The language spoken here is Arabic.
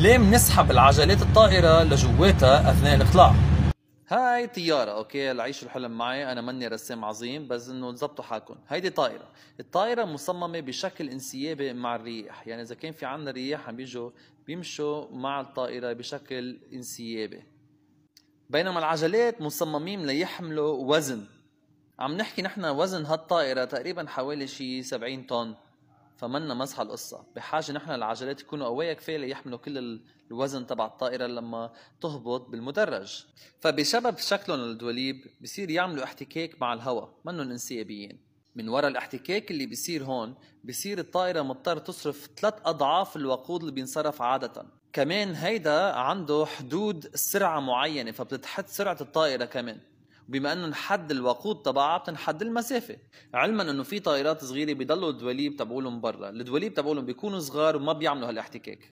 ليه بنسحب العجلات الطائرة لجواتها أثناء الإقلاع هاي طيارة أوكي لعيشوا الحلم معي أنا مني رسام عظيم بس إنه زبطوا حالكم هيدي طائرة الطائرة مصممة بشكل انسيابي مع الرياح يعني إذا كان في عنا رياح عم بيجوا بيمشوا مع الطائرة بشكل انسيابي بينما العجلات مصممين ليحملوا وزن عم نحكي نحن وزن هالطائرة تقريبا حوالي شي 70 طن فمنا مزحه القصه بحاجه نحن العجلات يكونوا قويه كفايه ليحملوا كل الوزن تبع الطائره لما تهبط بالمدرج فبسبب شكلهم الدوليب بصير يعملوا احتكاك مع الهواء منهم انسيابيين من وراء الاحتكاك اللي بيصير هون بصير الطائرة مضطر تصرف ثلاث أضعاف الوقود اللي بينصرف عادة كمان هيدا عنده حدود سرعة معينة فبتتحد سرعة الطائرة كمان بما انه نحد الوقود تبعها بتنحد المسافه علما انه في طائرات صغيره بيضلوا الدواليب تبعولهم برا الدواليب تبعولهم بيكونوا صغار وما بيعملوا هالاحتكاك